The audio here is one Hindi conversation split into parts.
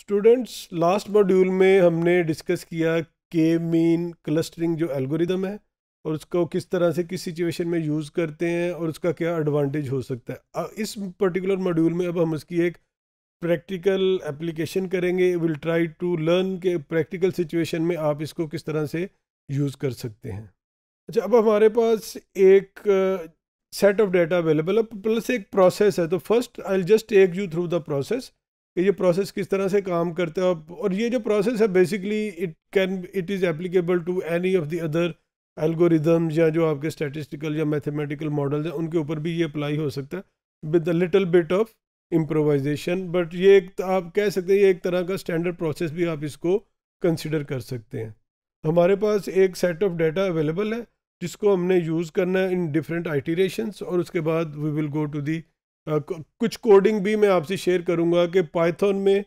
स्टूडेंट्स लास्ट मॉड्यूल में हमने डिस्कस किया के मीन क्लस्टरिंग जो एल्गोरिदम है और उसको किस तरह से किस सिचुएशन में यूज़ करते हैं और उसका क्या एडवांटेज हो सकता है इस पर्टिकुलर मॉड्यूल में अब हम उसकी एक प्रैक्टिकल एप्लीकेशन करेंगे विल ट्राई टू लर्न के प्रैक्टिकल सिचुएशन में आप इसको किस तरह से यूज़ कर सकते हैं अच्छा अब हमारे पास एक सेट ऑफ डाटा अवेलेबल है प्लस एक प्रोसेस है तो first I just take you through the process कि ये प्रोसेस किस तरह से काम करता है और ये जो प्रोसेस है basically it can it is applicable to any of the other algorithms या जो आपके स्टैटिस्टिकल या मैथमेटिकल मॉडल्स हैं उनके ऊपर भी ये अप्लाई हो सकता है with a little bit of improvisation but ये एक आप कह सकते हैं ये एक तरह का स्टैंडर्ड प्रोसेस भी आप इसको कंसिडर कर सकते हैं हमारे पास एक सेट ऑफ डाटा अवेलेबल है जिसको हमने यूज़ करना है इन डिफरेंट आइटीरेशंस और उसके बाद we will go to the कुछ कोडिंग भी मैं आपसे शेयर करूँगा कि पाइथन में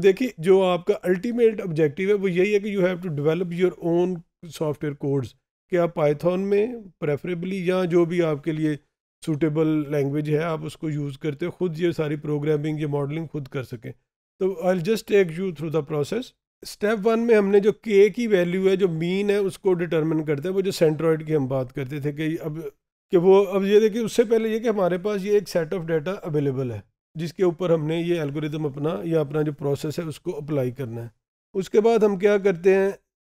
देखिए जो आपका अल्टीमेट ऑब्जेक्टिव है वो यही है कि you have to develop your own software codes कि आप पाइथन में प्रेफरेबली या जो भी आपके लिए सूटेबल लैंग्वेज है आप उसको यूज़ करते हो खुद ये सारी प्रोग्रामिंग ये मॉडलिंग खुद कर सकें तो I just take you through the process step one में हमने जो के की वैल्यू है जो मीन है उसको डिटरमिन करते हैं वो जो सेंट्रॉइड की हम बात करते थे कि अब कि वो अब ये देखिए उससे पहले ये कि हमारे पास ये एक सेट ऑफ डाटा अवेलेबल है जिसके ऊपर हमने ये एल्गोरिदम अपना या अपना जो प्रोसेस है उसको अप्लाई करना है उसके बाद हम क्या करते हैं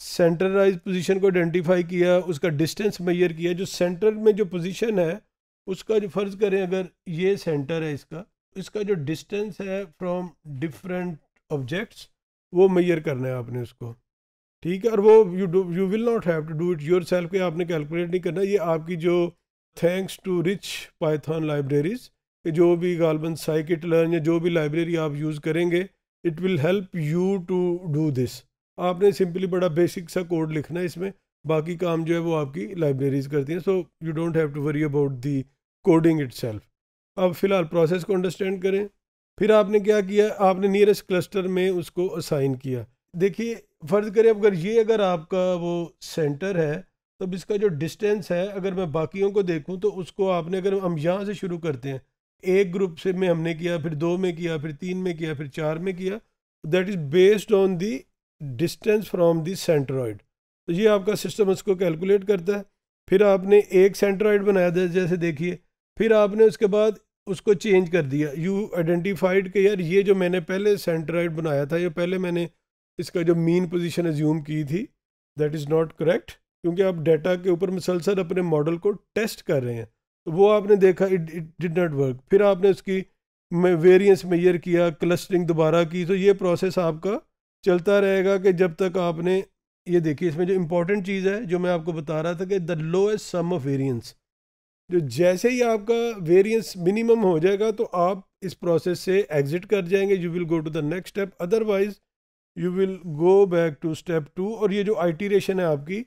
सेंट्रलाइज पोजीशन को आइडेंटिफाई किया उसका डिस्टेंस मैयर किया जो सेंटर में जो पोजीशन है उसका जो फ़र्ज़ करें अगर ये सेंटर है इसका इसका जो डिस्टेंस है फ्रॉम डिफरेंट ऑब्जेक्ट्स वो मैयर करना है आपने उसको ठीक है और वो you do you will not have to do it yourself आपने कैलकुलेट नहीं करना ये आपकी जो thanks to rich Python libraries जो भी गालबन साइकिट लर्न या जो भी लाइब्रेरी आप यूज़ करेंगे it will help you to do this आपने सिंपली बड़ा बेसिक सा कोड लिखना है इसमें बाकी काम जो है वो आपकी लाइब्रेरीज करती हैं so you don't have to worry about the coding it अब फ़िलहाल प्रोसेस को अंडरस्टैंड करें फिर आपने क्या किया आपने नियरेस्ट क्लस्टर में उसको असाइन किया देखिए फ़र्ज़ करें अगर ये अगर आपका वो सेंटर है तब इसका जो डिस्टेंस है अगर मैं बाकियों को देखूँ तो उसको आपने अगर हम यहाँ से शुरू करते हैं एक ग्रुप से में हमने किया फिर दो में किया फिर तीन में किया फिर चार में किया that is based on the distance from the centroid तो ये आपका सिस्टम उसको कैलकुलेट करता है फिर आपने एक सेंट्रॉयड बनाया था जैसे देखिए फिर आपने उसके बाद उसको चेंज कर दिया यू आइडेंटिफाइड कि यार ये जो मैंने पहले सेंट्रॉयड बनाया था ये पहले मैंने इसका जो मीन पोजिशन एज्यूम की थी दैट इज़ नॉट करेक्ट क्योंकि आप डाटा के ऊपर मुसलसल अपने मॉडल को टेस्ट कर रहे हैं तो वो आपने देखा it it did not work फिर आपने उसकी में वेरियंस मेयर किया क्लस्टरिंग दोबारा की तो ये प्रोसेस आपका चलता रहेगा कि जब तक आपने ये देखिए इसमें जो इम्पोर्टेंट चीज़ है जो मैं आपको बता रहा था कि the lowest sum of variance जो जैसे ही आपका वेरियंस मिनिमम हो जाएगा तो आप इस प्रोसेस से एग्जिट कर जाएंगे you will go to the next step otherwise you will go back to step two और ये जो आइटीरेशन है आपकी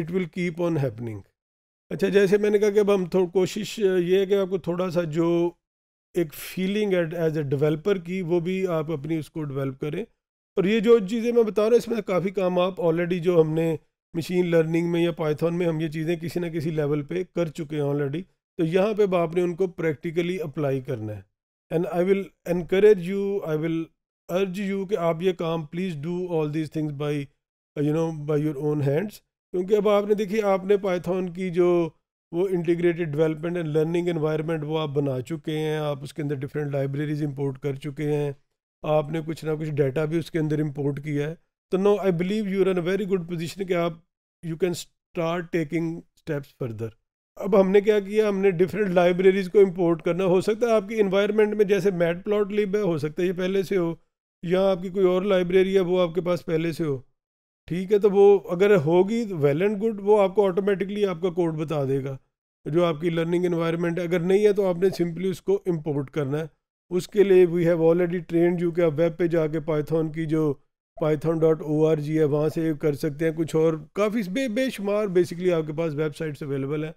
it will keep on happening अच्छा जैसे मैंने कहा कि अब हम थोड़ी कोशिश ये है कि आपको थोड़ा सा जो एक फीलिंग है एज ए डेवलपर की वो भी आप अपनी उसको डेवलप करें और ये जो चीज़ें मैं बता रहा हूँ इसमें काफ़ी काम आप ऑलरेडी जो हमने मशीन लर्निंग में या पाइथन में हम ये चीज़ें किसी ना किसी लेवल पे कर चुके हैं ऑलरेडी तो यहाँ पे आपने उनको प्रैक्टिकली अप्लाई करना है and I will encourage you I will urge you कि आप ये काम please do all these things by you know by your own hands क्योंकि अब आपने देखिए आपने पाइथन की जो वो integrated development and learning environment वो आप बना चुके हैं आप उसके अंदर डिफरेंट लाइब्रेरीज इंपोर्ट कर चुके हैं आपने कुछ ना कुछ डाटा भी उसके अंदर इंपोर्ट किया है तो no I believe you are in very good position कि आप you can start taking steps further अब हमने क्या किया हमने डिफरेंट लाइब्रेरीज़ को इम्पोर्ट करना हो सकता है आपकी इन्वायरमेंट में जैसे मैट प्लॉट लिब है हो सकता है ये पहले से हो या आपकी कोई और लाइब्रेरी है वो आपके पास पहले से हो ठीक है तो वो अगर होगी तो वेल एंड गुड वो आपको ऑटोमेटिकली आपका कोड बता देगा जो आपकी लर्निंग इन्वायरमेंट है अगर नहीं है तो आपने सिंपली उसको इम्पोर्ट करना है उसके लिए we have already trained you कि आप वेब पे जाके पाइथन की जो Python dot O R G है वहाँ से कर सकते हैं कुछ और काफ़ी बे बेशुमार बेसिकली आपके पास वेबसाइट्स अवेलेबल हैं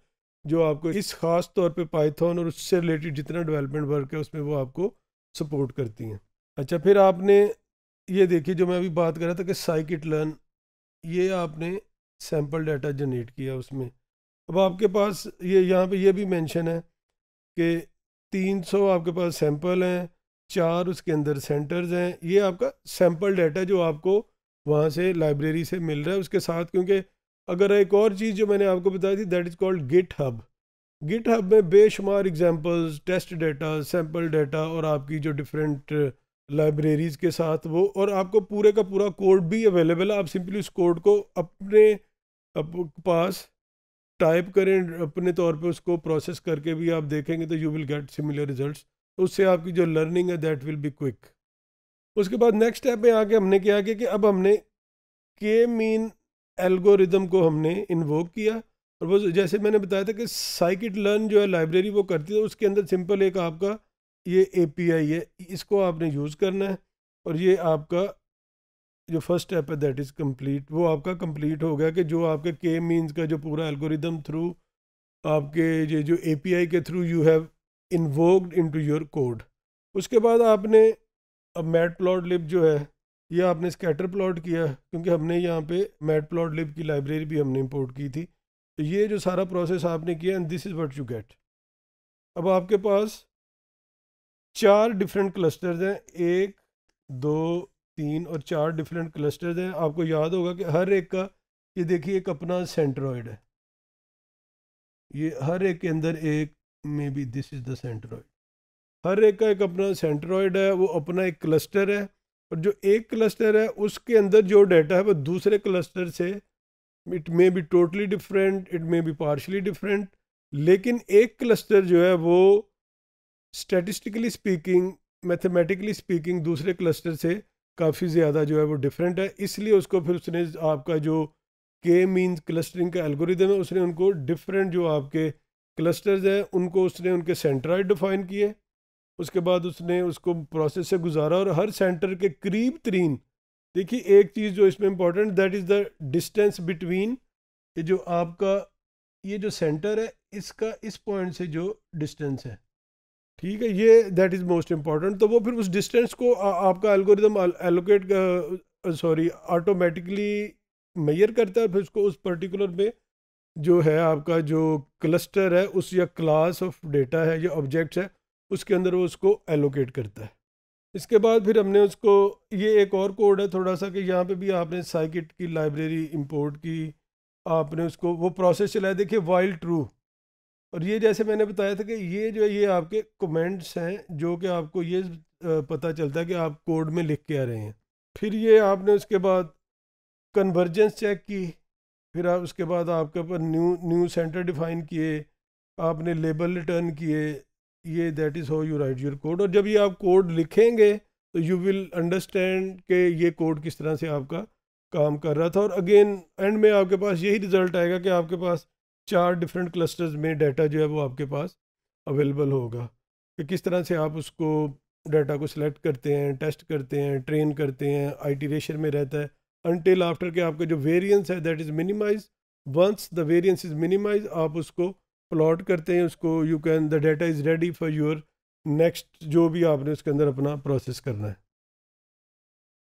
जो आपको इस खास तौर पे पाइथन और उससे रिलेटेड जितना डेवलपमेंट वर्क है उसमें वो आपको सपोर्ट करती हैं अच्छा फिर आपने ये देखिए जो मैं अभी बात कर रहा था कि साइकिट लर्न ये आपने सैम्पल डाटा जनरेट किया उसमें अब आपके पास ये यहाँ पे ये भी मेंशन है कि 300 आपके पास सैंपल हैं चार उसके अंदर सेंटर्स हैं ये आपका सैंपल डाटा जो आपको वहाँ से लाइब्रेरी से मिल रहा है उसके साथ क्योंकि अगर एक और चीज़ जो मैंने आपको बताई थी that is called GitHub GitHub में बेशुमार examples test data sample data और आपकी जो डिफरेंट लाइब्रेरीज के साथ वो और आपको पूरे का पूरा कोड भी अवेलेबल है आप सिंपली उस कोड को अपने अप, पास टाइप करें अपने तौर पे उसको प्रोसेस करके भी आप देखेंगे तो you will get similar results उससे आपकी जो लर्निंग है दैट विल बी क्विक उसके बाद नेक्स्ट स्टेप में आके हमने क्या किया कि अब हमने के मीन एल्गोरिदम को हमने इन्वोक किया और वो जैसे मैंने बताया था कि साइकिट लर्न जो है लाइब्रेरी वो करती है तो उसके अंदर सिंपल एक आपका ये एपीआई है इसको आपने यूज़ करना है और ये आपका जो फर्स्ट स्टेप है दैट इज़ कंप्लीट वो आपका कंप्लीट हो गया कि जो आपके के मीन्स का जो पूरा एल्गोरिदम थ्रू आपके ये जो एपीआई के through you have invoked into your code उसके बाद आपने अब मैट प्लॉट लिप जो है ये आपने स्कैटर प्लॉट किया क्योंकि हमने यहाँ पे मैट प्लॉट लिप की लाइब्रेरी भी हमने इम्पोर्ट की थी तो ये जो सारा प्रोसेस आपने किया and this is what you get अब आपके पास चार डिफरेंट क्लस्टर्स हैं एक दो तीन और चार डिफरेंट क्लस्टर्स हैं आपको याद होगा कि हर एक का ये देखिए एक अपना सेंट्रॉयड है ये हर एक के अंदर एक maybe this is the centroid हर एक का एक अपना सेंट्रॉयड है वो अपना एक क्लस्टर है और जो एक क्लस्टर है उसके अंदर जो डाटा है वो दूसरे क्लस्टर से it may be totally different it may be partially different लेकिन एक क्लस्टर जो है वो स्टेटिस्टिकली स्पीकिंग मैथमेटिकली स्पीकिंग दूसरे क्लस्टर से काफ़ी ज़्यादा जो है वो डिफरेंट है इसलिए उसको फिर उसने आपका जो के मीन क्लस्टरिंग का एल्गोरिदम है उसने उनको डिफरेंट जो आपके क्लस्टर्स हैं उनको उसने उनके सेंट्राइड डिफाइन किए उसके बाद उसने उसको प्रोसेस से गुजारा और हर सेंटर के करीब तरीन देखिए एक चीज़ जो इसमें important that is the distance between ये जो आपका ये जो सेंटर है इसका इस पॉइंट से जो डिस्टेंस है ठीक है ये दैट इज़ मोस्ट इम्पॉर्टेंट तो वो फिर उस डिस्टेंस को आ, आपका एल्गोरिदम एलोकेट सॉरी ऑटोमेटिकली मैयर करता है फिर उसको उस पर्टिकुलर में जो है आपका जो क्लस्टर है उस या क्लास ऑफ डेटा है या ऑब्जेक्ट्स है उसके अंदर वो उसको एलोकेट करता है इसके बाद फिर हमने उसको ये एक और कोड है थोड़ा सा कि यहाँ पे भी आपने साइकिट की लाइब्रेरी इंपोर्ट की आपने उसको वो प्रोसेस चलाया देखिए वाइल्ड ट्रू और ये जैसे मैंने बताया था कि ये जो है ये आपके कमेंट्स हैं जो कि आपको ये पता चलता है कि आप कोड में लिख के आ रहे हैं फिर ये आपने उसके बाद कन्वर्जेंस चेक की फिर आप उसके बाद आपके ऊपर न्यू न्यू सेंटर डिफाइन किए आपने लेबल रिटर्न किए ये that is how you write your code और जब ये आप कोड लिखेंगे तो यू विल अंडरस्टैंड कि ये कोड किस तरह से आपका काम कर रहा था और अगेन एंड में आपके पास यही रिज़ल्ट आएगा कि आपके पास चार डिफरेंट क्लस्टर्स में डाटा जो है वो आपके पास अवेलेबल होगा कि किस तरह से आप उसको डाटा को सिलेक्ट करते हैं टेस्ट करते हैं ट्रेन करते हैं आइटीरेशन में रहता है अनटिल आफ्टर के आपका जो वेरियंस है that is minimize once the variance is minimize आप उसको प्लॉट करते हैं उसको you can the data is ready for your next जो भी आपने उसके अंदर अपना प्रोसेस करना है